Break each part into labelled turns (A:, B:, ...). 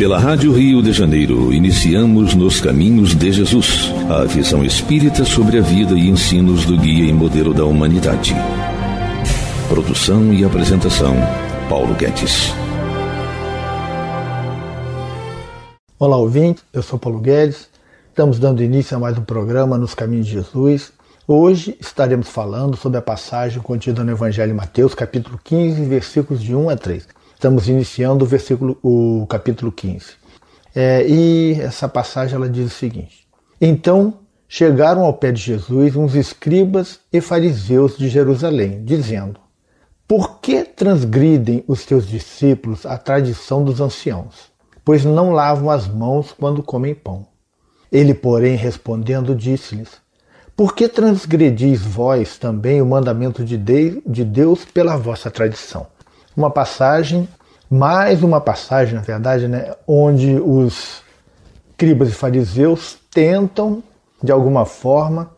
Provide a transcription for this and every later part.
A: Pela Rádio Rio de Janeiro, iniciamos Nos Caminhos de Jesus, a visão espírita sobre a vida e ensinos do guia e modelo da humanidade. Produção e apresentação, Paulo Guedes. Olá, ouvinte. Eu sou Paulo Guedes. Estamos dando início a mais um programa Nos Caminhos de Jesus. Hoje estaremos falando sobre a passagem contida no Evangelho de Mateus, capítulo 15, versículos de 1 a 3. Estamos iniciando o versículo, o capítulo 15. É, e essa passagem ela diz o seguinte: Então chegaram ao pé de Jesus uns escribas e fariseus de Jerusalém, dizendo: Por que transgridem os teus discípulos a tradição dos anciãos? Pois não lavam as mãos quando comem pão. Ele, porém, respondendo, disse-lhes: Por que transgredis vós também o mandamento de Deus pela vossa tradição? uma passagem, mais uma passagem, na verdade, né, onde os cribas e fariseus tentam, de alguma forma,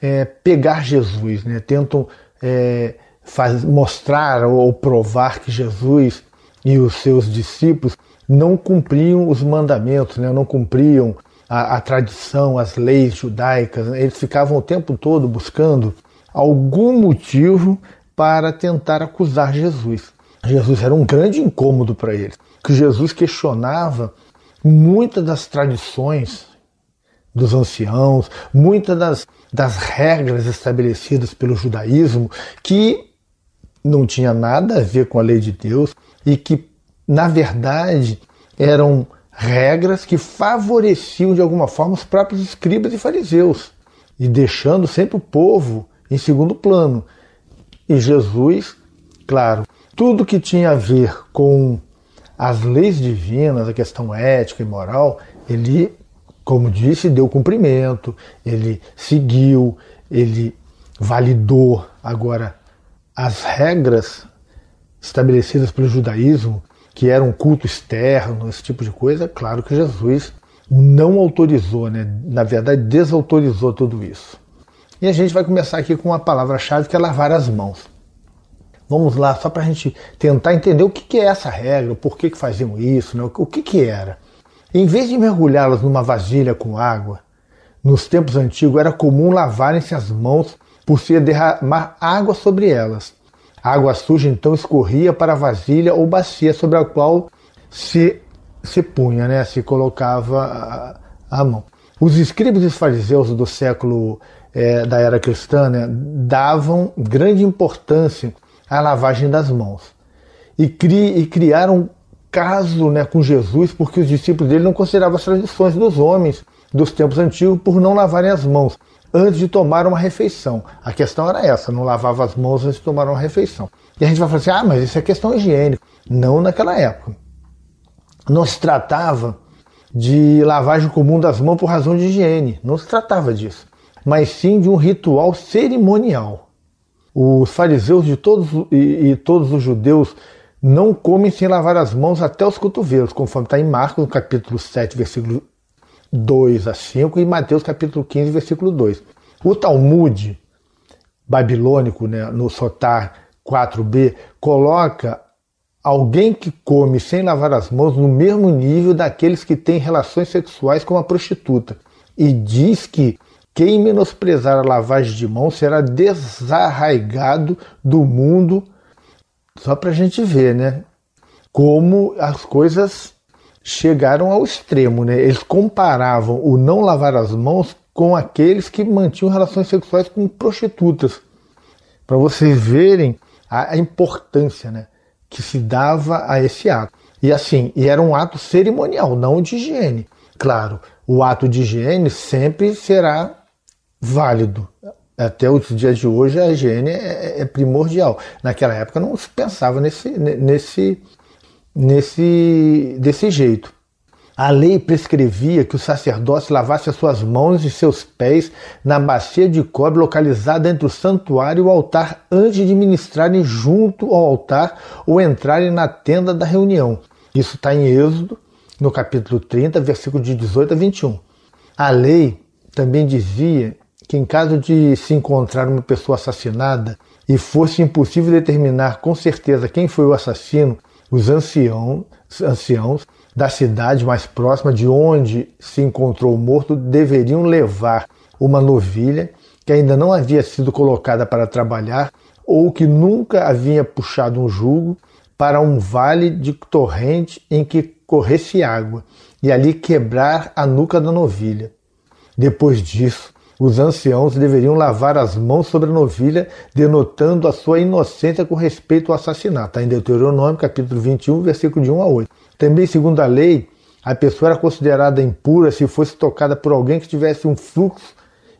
A: é, pegar Jesus, né, tentam é, faz, mostrar ou provar que Jesus e os seus discípulos não cumpriam os mandamentos, né, não cumpriam a, a tradição, as leis judaicas. Né, eles ficavam o tempo todo buscando algum motivo para tentar acusar Jesus. Jesus era um grande incômodo para eles, que Jesus questionava muitas das tradições dos anciãos, muitas das, das regras estabelecidas pelo judaísmo, que não tinha nada a ver com a lei de Deus e que, na verdade, eram regras que favoreciam de alguma forma os próprios escribas e fariseus, e deixando sempre o povo em segundo plano. E Jesus, claro, tudo que tinha a ver com as leis divinas, a questão ética e moral, ele, como disse, deu cumprimento, ele seguiu, ele validou. Agora, as regras estabelecidas pelo judaísmo, que era um culto externo, esse tipo de coisa, claro que Jesus não autorizou, né? na verdade, desautorizou tudo isso. E a gente vai começar aqui com uma palavra-chave que é lavar as mãos. Vamos lá, só para a gente tentar entender o que, que é essa regra, por que, que faziam isso, né? o que, que era. Em vez de mergulhá-las numa vasilha com água, nos tempos antigos era comum lavarem-se as mãos por se derramar água sobre elas. A água suja então escorria para a vasilha ou bacia sobre a qual se, se punha, né? se colocava a, a mão. Os escribas e fariseus do século é, da era cristã né, davam grande importância à lavagem das mãos e, cri, e criaram caso né, com Jesus porque os discípulos dele não consideravam as tradições dos homens dos tempos antigos por não lavarem as mãos antes de tomar uma refeição. A questão era essa, não lavava as mãos antes de tomar uma refeição. E a gente vai falar assim, ah, mas isso é questão higiênica. Não naquela época. Não se tratava de lavagem comum das mãos por razão de higiene. Não se tratava disso mas sim de um ritual cerimonial. Os fariseus de todos, e, e todos os judeus não comem sem lavar as mãos até os cotovelos, conforme está em Marcos, no capítulo 7, versículo 2 a 5, e Mateus, capítulo 15, versículo 2. O Talmud babilônico, né, no Sotar 4b, coloca alguém que come sem lavar as mãos no mesmo nível daqueles que têm relações sexuais com uma prostituta e diz que quem menosprezar a lavagem de mão será desarraigado do mundo. Só para a gente ver, né? Como as coisas chegaram ao extremo, né? Eles comparavam o não lavar as mãos com aqueles que mantinham relações sexuais com prostitutas. Para vocês verem a, importância, né? Que se dava a esse ato. E assim, e era um ato cerimonial, não de higiene. Claro, o ato de higiene sempre será válido. Até os dias de hoje, a higiene é, é, é primordial. Naquela época não se pensava nesse, nesse, nesse, desse jeito. A lei prescrevia que o sacerdote lavasse as suas mãos e seus pés na bacia de cobre localizada entre o santuário e o altar antes de ministrarem junto ao altar ou entrarem na tenda da reunião. Isso está em Êxodo, no capítulo 30, versículo de 18 a 21. A lei também dizia que, em caso de se encontrar uma pessoa assassinada e fosse impossível determinar com certeza quem foi o assassino, os anciãos da cidade mais próxima de onde se encontrou o morto deveriam levar uma novilha que ainda não havia sido colocada para trabalhar ou que nunca havia puxado um jugo para um vale de torrente em que corresse água e ali quebrar a nuca da novilha. Depois disso, os anciãos deveriam lavar as mãos sobre a novilha, denotando a sua inocência com respeito ao assassinato. Está em Deuteronômio, capítulo 21, versículo de 1 a 8. Também, segundo a lei, a pessoa era considerada impura se fosse tocada por alguém que tivesse um fluxo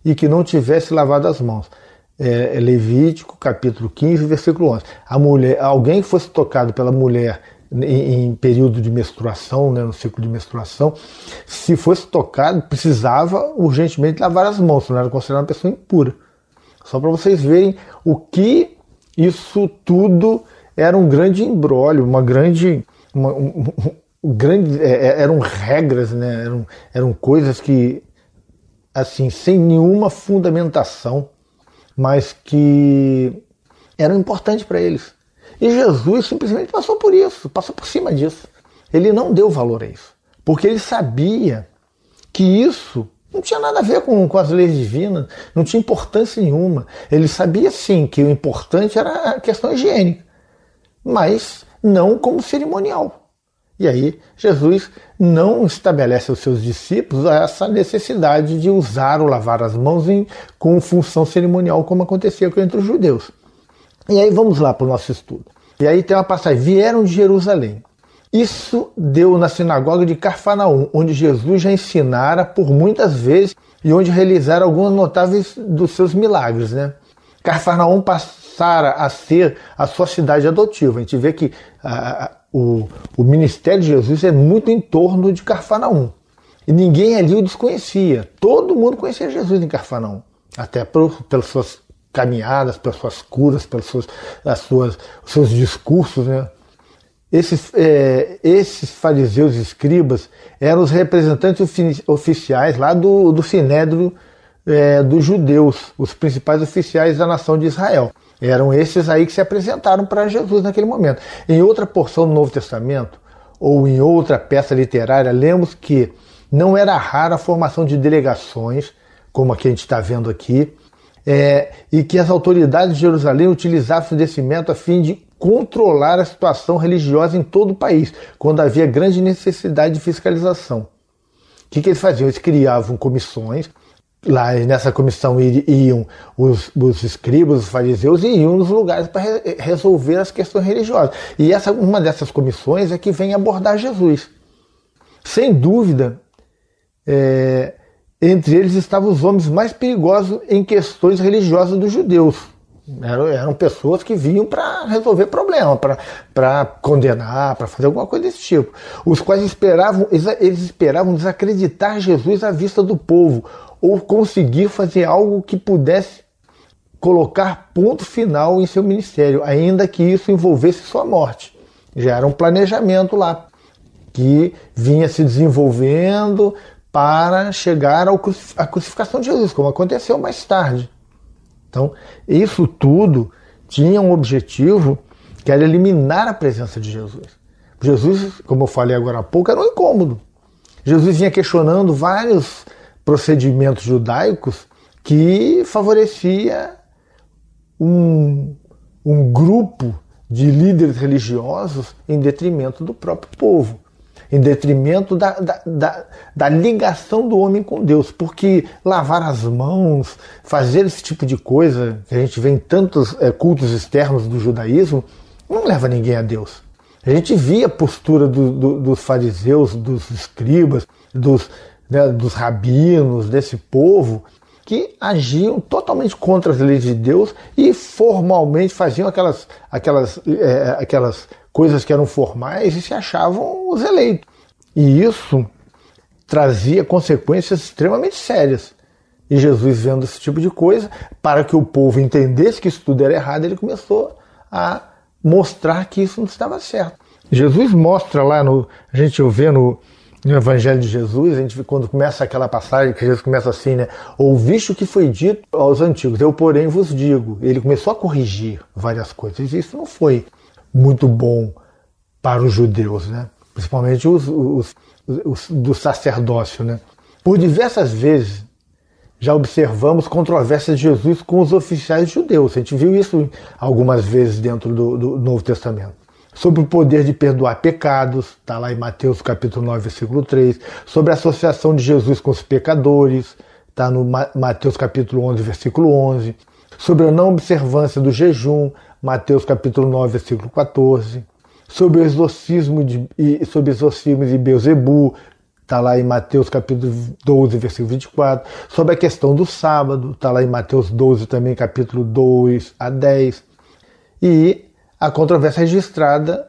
A: e que não tivesse lavado as mãos. É, é Levítico, capítulo 15, versículo 11. A mulher, alguém que fosse tocado pela mulher em período de menstruação, né, no ciclo de menstruação, se fosse tocado, precisava urgentemente lavar as mãos, senão era considerado uma pessoa impura. Só para vocês verem o que isso tudo era um grande embrólio, uma grande. Uma, um, um, grande é, é, eram regras, né, eram, eram coisas que, assim, sem nenhuma fundamentação, mas que eram importantes para eles. E Jesus simplesmente passou por isso, passou por cima disso. Ele não deu valor a isso, porque ele sabia que isso não tinha nada a ver com, com as leis divinas, não tinha importância nenhuma. Ele sabia sim que o importante era a questão higiênica, mas não como cerimonial. E aí, Jesus não estabelece aos seus discípulos essa necessidade de usar o lavar as mãos em, com função cerimonial, como acontecia entre os judeus. E aí vamos lá para o nosso estudo. E aí tem uma passagem: vieram de Jerusalém. Isso deu na sinagoga de Carfanaum, onde Jesus já ensinara por muitas vezes e onde realizara alguns notáveis dos seus milagres, né? Carfarnaum passara a ser a sua cidade adotiva. A gente vê que a, o, o, ministério de Jesus é muito em torno de Carfanaum. E ninguém ali o desconhecia. Todo mundo conhecia Jesus em Carfanaum, até por, pela sua caminhadas, pelas suas curas, pelos seus, as suas, os seus discursos. Né? Esses, é, esses fariseus e escribas eram os representantes oficiais lá do, do Sinédrio é, dos judeus, os principais oficiais da nação de Israel. Eram esses aí que se apresentaram para Jesus naquele momento. Em outra porção do Novo Testamento, ou em outra peça literária, lemos que não era rara a formação de delegações, como a que a gente está vendo aqui, é, e que as autoridades de Jerusalém utilizassem desse método a fim de controlar a situação religiosa em todo o país, quando havia grande necessidade de fiscalização. O que, que eles faziam? Eles criavam comissões, lá nessa comissão iam os, os escribas, os fariseus, e iam nos lugares para re resolver as questões religiosas. E essa, uma dessas comissões é que vem abordar Jesus. Sem dúvida, é, entre eles estavam os homens mais perigosos em questões religiosas dos judeus. Eram, eram pessoas que vinham para resolver problema, para condenar, para fazer alguma coisa desse tipo. Os quais esperavam, eles esperavam desacreditar Jesus à vista do povo, ou conseguir fazer algo que pudesse colocar ponto final em seu ministério, ainda que isso envolvesse sua morte. Já era um planejamento lá que vinha se desenvolvendo para chegar à crucificação de Jesus, como aconteceu mais tarde. Então, isso tudo tinha um objetivo que era eliminar a presença de Jesus. Jesus, como eu falei agora há pouco, era um incômodo. Jesus vinha questionando vários procedimentos judaicos que favorecia um, um grupo de líderes religiosos em detrimento do próprio povo em detrimento da, da, da, da, ligação do homem com Deus, porque lavar as mãos, fazer esse tipo de coisa que a gente vê em tantos é, cultos externos do judaísmo, não leva ninguém a Deus. A gente via a postura do, do, dos fariseus, dos escribas, dos, né, dos rabinos, desse povo, que agiam totalmente contra as leis de Deus e formalmente faziam aquelas, aquelas, é, aquelas coisas que eram formais e se achavam os eleitos. E isso trazia consequências extremamente sérias. E Jesus, vendo esse tipo de coisa, para que o povo entendesse que isso tudo era errado, ele começou a mostrar que isso não estava certo. Jesus mostra lá no. A gente vê no, no Evangelho de Jesus, a gente vê quando começa aquela passagem que Jesus começa assim, né? Ouviste o que foi dito aos antigos, eu porém vos digo. Ele começou a corrigir várias coisas. Isso não foi muito bom para os judeus, né? principalmente os, os, os, do sacerdócio. Né? Por diversas vezes já observamos controvérsias de Jesus com os oficiais judeus. A gente viu isso algumas vezes dentro do, do Novo Testamento. Sobre o poder de perdoar pecados, está lá em Mateus capítulo 9, versículo 3. Sobre a associação de Jesus com os pecadores, está no Mateus capítulo 11, versículo 11. Sobre a não observância do jejum, Mateus capítulo 9, versículo 14, sobre o exorcismo de, e, sobre exorcismo de Beuzebu, está lá em Mateus capítulo 12, versículo 24, sobre a questão do sábado, está lá em Mateus 12 também, capítulo 2 a 10, e a controvérsia registrada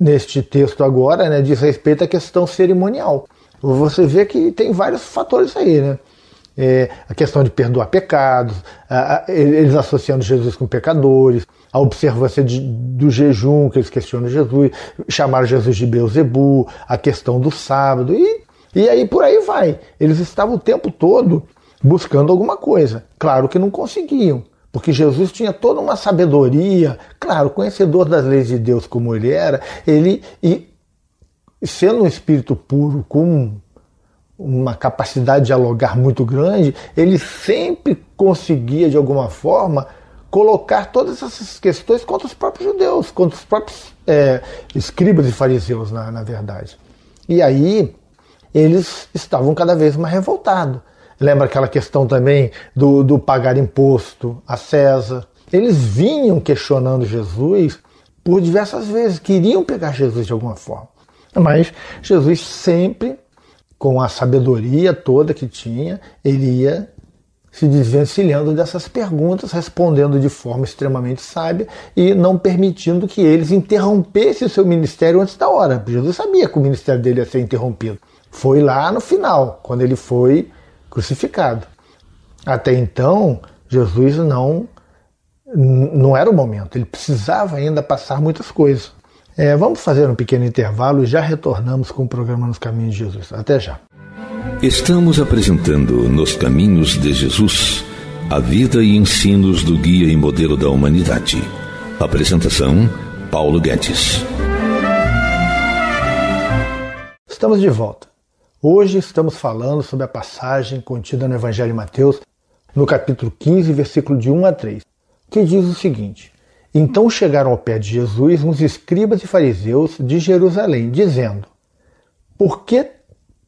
A: neste texto agora, né, diz respeito à questão cerimonial. Você vê que tem vários fatores aí, né? é, a questão de perdoar pecados, a, a, eles associando Jesus com pecadores, a observância de, do jejum que eles questionam Jesus, chamaram Jesus de Beuzebu, a questão do sábado, e, e aí por aí vai. Eles estavam o tempo todo buscando alguma coisa. Claro que não conseguiam, porque Jesus tinha toda uma sabedoria, claro, conhecedor das leis de Deus como ele era, ele e sendo um espírito puro, com uma capacidade de dialogar muito grande, ele sempre conseguia, de alguma forma, colocar todas essas questões contra os próprios judeus, contra os próprios é, escribas e fariseus, na, na verdade. E aí eles estavam cada vez mais revoltados. Lembra aquela questão também do, do pagar imposto a César? Eles vinham questionando Jesus por diversas vezes, queriam pegar Jesus de alguma forma. Mas Jesus sempre com a sabedoria toda que tinha, ele ia se desvencilhando dessas perguntas, respondendo de forma extremamente sábia e não permitindo que eles interrompessem o seu ministério antes da hora. Jesus sabia que o ministério dele ia ser interrompido. Foi lá no final, quando ele foi crucificado. Até então, Jesus não não era o momento, ele precisava ainda passar muitas coisas. É, vamos fazer um pequeno intervalo e já retornamos com o programa Nos Caminhos de Jesus. Até já. Estamos apresentando Nos Caminhos de Jesus a vida e ensinos do guia e modelo da humanidade. Apresentação: Paulo Guedes. Estamos de volta. Hoje estamos falando sobre a passagem contida no Evangelho de Mateus, no capítulo 15, versículo de 1 a 3, que diz o seguinte: então chegaram ao pé de Jesus uns escribas e fariseus de Jerusalém, dizendo: Por que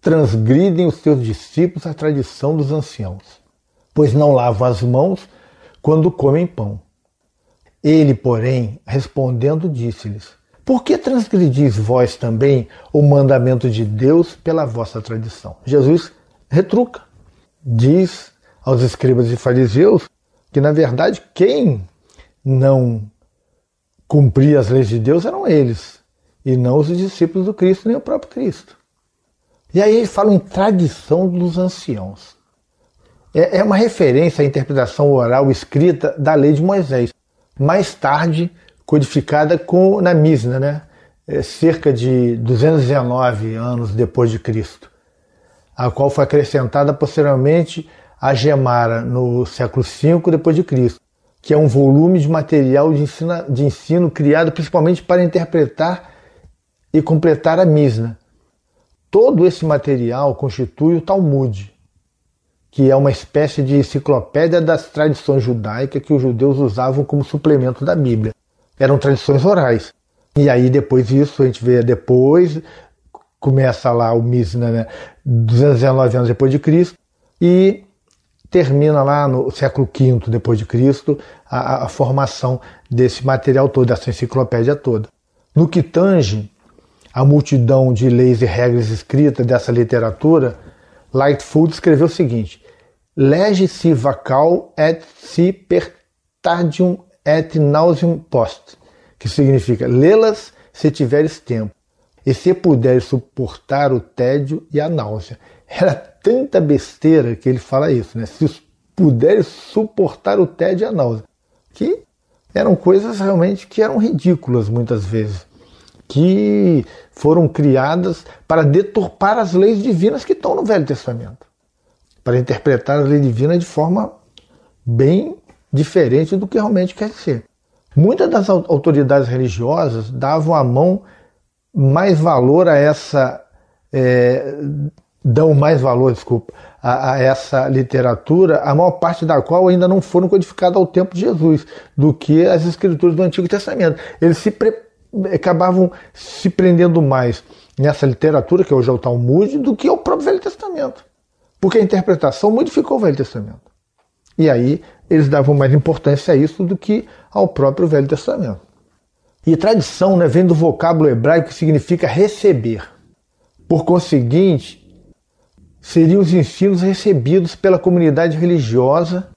A: transgridem os teus discípulos a tradição dos anciãos? Pois não lavam as mãos quando comem pão. Ele, porém, respondendo, disse-lhes: Por que transgredis vós também o mandamento de Deus pela vossa tradição? Jesus retruca, diz aos escribas e fariseus que, na verdade, quem não cumprir as leis de Deus eram eles, e não os discípulos do Cristo, nem o próprio Cristo. E aí eles falam em tradição dos anciãos. É, é uma referência à interpretação oral escrita da lei de Moisés, mais tarde codificada com, na Misna, né? É cerca de 219 anos depois de Cristo, a qual foi acrescentada posteriormente a Gemara no século V depois de Cristo que é um volume de material de ensino, de ensino criado principalmente para interpretar e completar a Misna. Todo esse material constitui o Talmud, que é uma espécie de enciclopédia das tradições judaicas que os judeus usavam como suplemento da Bíblia. Eram tradições orais. E aí depois disso a gente vê depois começa lá o Misna, né, 219 anos depois de Cristo, e termina lá no século V depois de Cristo a, a formação desse material todo, dessa enciclopédia toda. No que tange a multidão de leis e regras escritas dessa literatura, Lightfoot escreveu o seguinte: Lege si vacal et si per tardium et nauseum post, que significa lê-las se tiveres tempo e se puderes suportar o tédio e a náusea. Era tanta besteira que ele fala isso, né? Se puder suportar o tédio e a náusea. Que eram coisas realmente que eram ridículas muitas vezes, que foram criadas para deturpar as leis divinas que estão no Velho Testamento, para interpretar a lei divina de forma bem diferente do que realmente quer ser. Muitas das autoridades religiosas davam a mão mais valor a essa é, dão mais valor, desculpa, a, a, essa literatura, a maior parte da qual ainda não foram codificadas ao tempo de Jesus, do que as escrituras do Antigo Testamento. Eles se pre... acabavam se prendendo mais nessa literatura, que hoje é o Talmud, do que ao próprio Velho Testamento. Porque a interpretação modificou o Velho Testamento. E aí eles davam mais importância a isso do que ao próprio Velho Testamento. E tradição né, vem do vocábulo hebraico que significa receber. Por conseguinte, seriam os ensinos recebidos pela comunidade religiosa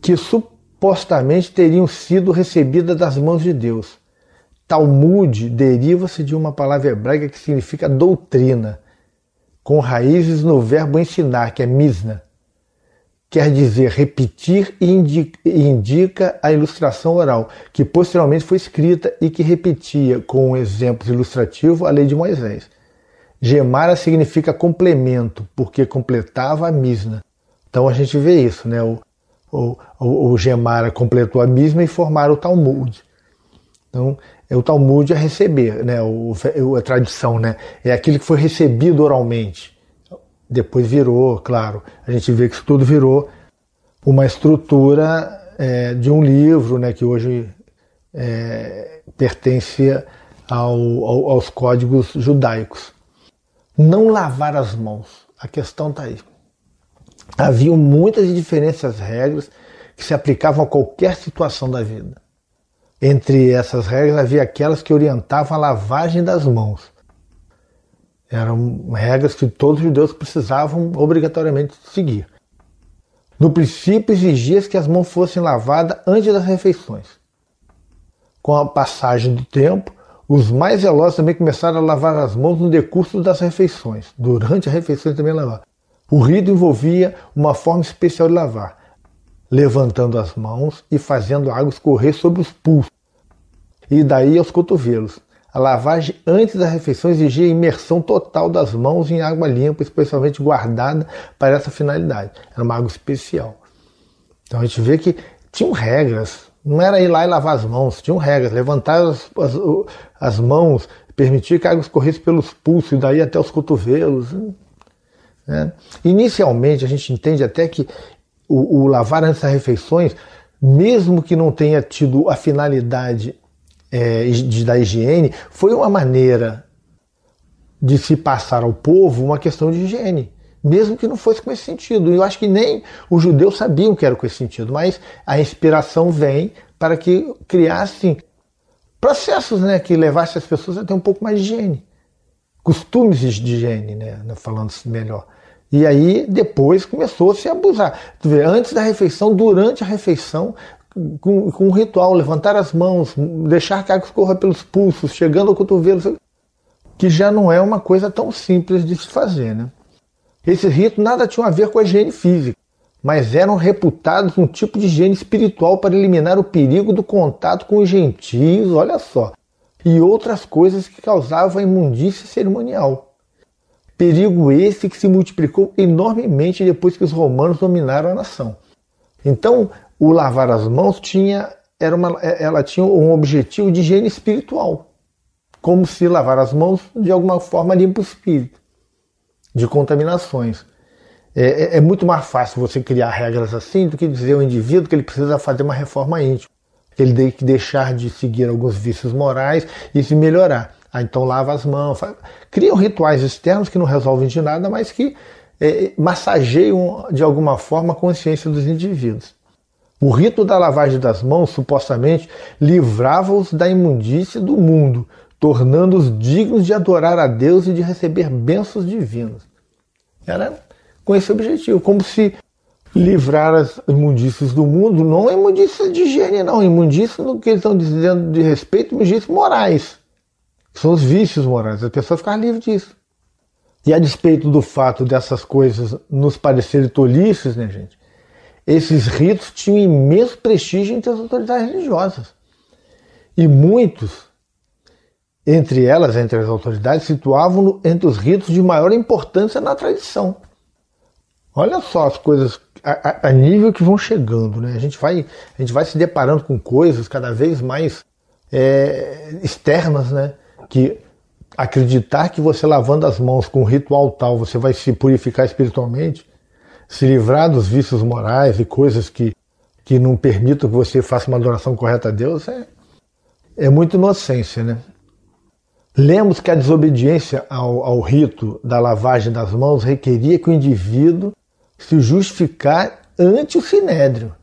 A: que supostamente teriam sido recebida das mãos de Deus. Talmud deriva-se de uma palavra hebraica que significa doutrina, com raízes no verbo ensinar, que é misna. Quer dizer repetir e indica a ilustração oral, que posteriormente foi escrita e que repetia, com um exemplo ilustrativo, a lei de Moisés. Gemara significa complemento, porque completava a misna. Então a gente vê isso, né? O, o, o, o Gemara completou a misna e formaram o Talmud. Então, é o Talmud é receber, né? O, a tradição, né? É aquilo que foi recebido oralmente. Depois virou, claro. A gente vê que isso tudo virou uma estrutura é, de um livro, né? Que hoje é, pertence ao, ao, aos códigos judaicos não lavar as mãos. A questão está aí. Havia muitas e diferentes regras que se aplicavam a qualquer situação da vida. Entre essas regras havia aquelas que orientavam a lavagem das mãos. Eram regras que todos os judeus precisavam obrigatoriamente seguir. No princípio, exigia-se que as mãos fossem lavadas antes das refeições. Com a passagem do tempo, os mais velozes também começaram a lavar as mãos no decurso das refeições. Durante a refeição também lavar. O rito envolvia uma forma especial de lavar, levantando as mãos e fazendo a água escorrer sobre os pulsos e daí aos cotovelos. A lavagem antes da refeição exigia imersão total das mãos em água limpa, especialmente guardada para essa finalidade. Era uma água especial. Então a gente vê que tinham regras não era ir lá e lavar as mãos, tinham regras, levantar as, as, as mãos, permitir que a água escorresse pelos pulsos e daí até os cotovelos. Né? Inicialmente, a gente entende até que o, o lavar antes das refeições, mesmo que não tenha tido a finalidade é, de, da higiene, foi uma maneira de se passar ao povo uma questão de higiene mesmo que não fosse com esse sentido. E eu acho que nem os judeus sabiam que era com esse sentido, mas a inspiração vem para que criassem processos né, que levassem as pessoas a ter um pouco mais de higiene, costumes de higiene, né, né falando melhor. E aí depois começou a se abusar. antes da refeição, durante a refeição, com, com um ritual, levantar as mãos, deixar que a água escorra pelos pulsos, chegando ao cotovelo, que já não é uma coisa tão simples de se fazer, né? Esses ritos nada tinham a ver com a higiene física, mas eram reputados um tipo de higiene espiritual para eliminar o perigo do contato com os gentios, olha só, e outras coisas que causavam a imundícia cerimonial. Perigo esse que se multiplicou enormemente depois que os romanos dominaram a nação. Então, o lavar as mãos tinha, era uma, é, ela tinha um objetivo de higiene espiritual, como se lavar as mãos de alguma forma limpa o espírito de contaminações. É, é, é, muito mais fácil você criar regras assim do que dizer ao indivíduo que ele precisa fazer uma reforma íntima, que ele tem que deixar de seguir alguns vícios morais e se melhorar. Ah, então lava as mãos, faz... criam rituais externos que não resolvem de nada, mas que é, é, massageiam de alguma forma a consciência dos indivíduos. O rito da lavagem das mãos supostamente livrava-os da imundícia do mundo, tornando-os dignos de adorar a Deus e de receber bênçãos divinas. Era com esse objetivo, como se livrar as imundícias do mundo, não é imundícia de higiene, não, imundícias no que eles estão dizendo de respeito, imundícias morais, que são os vícios morais, as pessoas ficar livres disso. E a despeito do fato dessas coisas nos parecerem tolices, né, gente? Esses ritos tinham imenso prestígio entre as autoridades religiosas. E muitos entre elas, entre as autoridades, situavam-no entre os ritos de maior importância na tradição. Olha só as coisas a, a, nível que vão chegando, né? A gente vai, a gente vai se deparando com coisas cada vez mais é, externas, né? Que acreditar que você lavando as mãos com um ritual tal você vai se purificar espiritualmente, se livrar dos vícios morais e coisas que, que não permitam que você faça uma adoração correta a Deus é, é muita inocência, né? Lemos que a desobediência ao, ao rito da lavagem das mãos requeria que o indivíduo se justificar ante o sinédrio.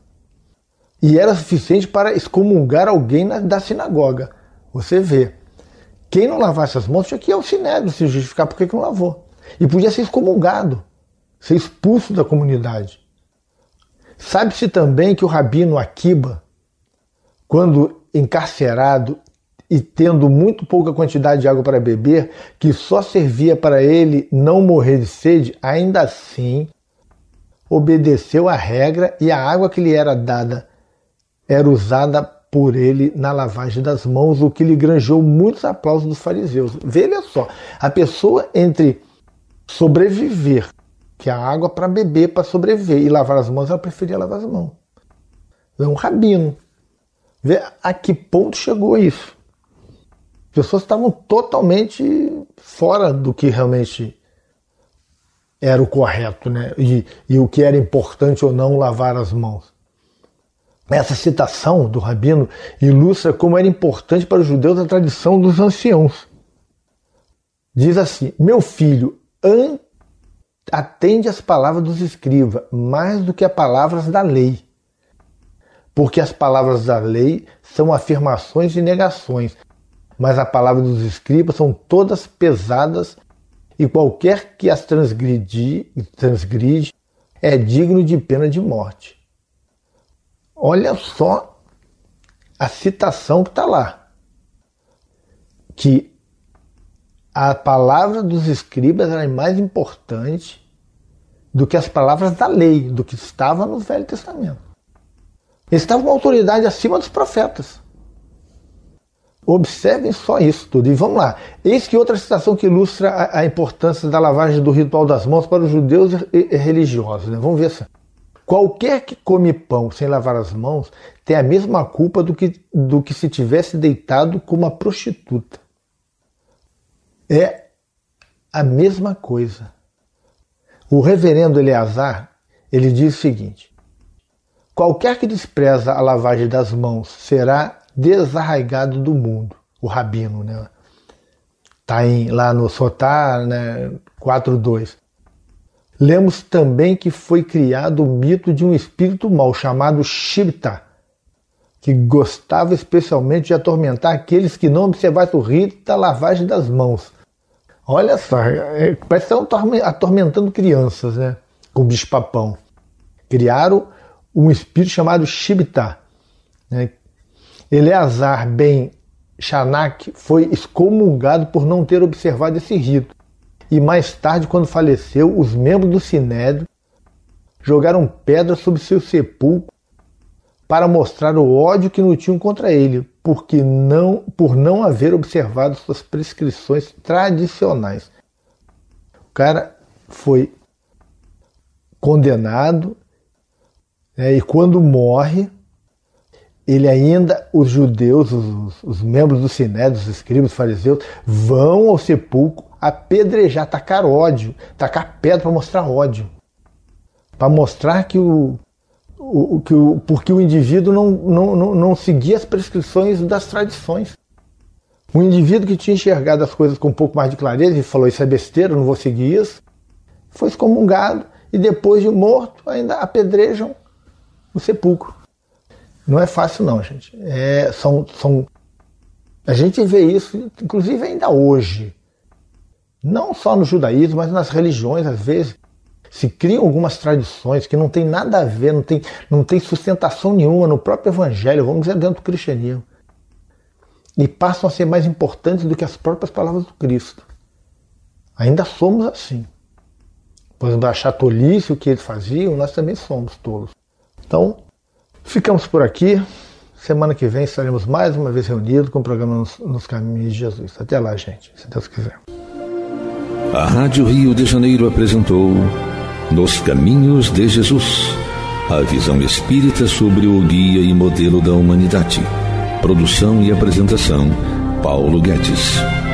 A: E era suficiente para excomungar alguém na, da sinagoga. Você vê, quem não lavasse as mãos tinha que ir ao sinédrio se justificar por que não lavou. E podia ser excomungado, ser expulso da comunidade. Sabe-se também que o rabino Akiba, quando encarcerado e tendo muito pouca quantidade de água para beber, que só servia para ele não morrer de sede, ainda assim obedeceu à regra e a água que lhe era dada era usada por ele na lavagem das mãos, o que lhe granjou muitos aplausos dos fariseus. Veja só, a pessoa entre sobreviver, que a água para beber, para sobreviver, e lavar as mãos, ela preferia lavar as mãos. É um rabino. Vê a que ponto chegou isso pessoas estavam totalmente fora do que realmente era o correto, né? E, e, o que era importante ou não lavar as mãos. Essa citação do rabino ilustra como era importante para os judeus a tradição dos anciãos. Diz assim: Meu filho, atende às palavras dos escribas mais do que às palavras da lei. Porque as palavras da lei são afirmações e negações, mas a palavra dos escribas são todas pesadas, e qualquer que as transgride, transgride é digno de pena de morte. Olha só a citação que está lá. Que a palavra dos escribas era mais importante do que as palavras da lei, do que estava no Velho Testamento. Eles estavam com autoridade acima dos profetas. Observem só isso tudo. E vamos lá. Eis que outra citação que ilustra a, a importância da lavagem do ritual das mãos para os judeus e, e religiosos. Né? Vamos ver essa. Qualquer que come pão sem lavar as mãos tem a mesma culpa do que, do que se tivesse deitado com uma prostituta. É a mesma coisa. O reverendo Eleazar, ele diz o seguinte: Qualquer que despreza a lavagem das mãos será desarraigado do mundo, o rabino, né? Está lá no Sotar, né, 4.2. Lemos também que foi criado o mito de um espírito mau chamado Shibta, que gostava especialmente de atormentar aqueles que não observassem o rito da lavagem das mãos. Olha só, é, parece que atormentando crianças, né? Com bicho-papão. Criaram um espírito chamado Shibta, né, Eleazar ben Shanak foi excomungado por não ter observado esse rito. E mais tarde, quando faleceu, os membros do Sinédrio jogaram pedra sobre seu sepulcro para mostrar o ódio que nutiam contra ele, porque não, por não haver observado suas prescrições tradicionais. O cara foi condenado né, e quando morre ele ainda, os judeus, os, os membros do Sinédrio, os escribas, os fariseus, vão ao sepulcro apedrejar, tacar ódio, tacar pedra para mostrar ódio. Para mostrar que o, o, que o. porque o indivíduo não, não, não, não seguia as prescrições das tradições. Um indivíduo que tinha enxergado as coisas com um pouco mais de clareza e falou: Isso é besteira, não vou seguir isso, foi excomungado e depois de morto ainda apedrejam o sepulcro. Não é fácil não, gente. É, são, são, a gente vê isso, inclusive ainda hoje. Não só no judaísmo, mas nas religiões, às vezes, se criam algumas tradições que não tem nada a ver, não tem, não tem sustentação nenhuma no próprio evangelho, vamos dizer, dentro do cristianismo. E passam a ser mais importantes do que as próprias palavras do Cristo. Ainda somos assim. Por exemplo, achar tolice o que eles faziam, nós também somos tolos. Então, Ficamos por aqui. Semana que vem estaremos mais uma vez reunidos com o programa nos, nos Caminhos de Jesus. Até lá, gente, se Deus quiser. A Rádio Rio de Janeiro apresentou Nos Caminhos de Jesus a visão espírita sobre o guia e modelo da humanidade. Produção e apresentação, Paulo Guedes.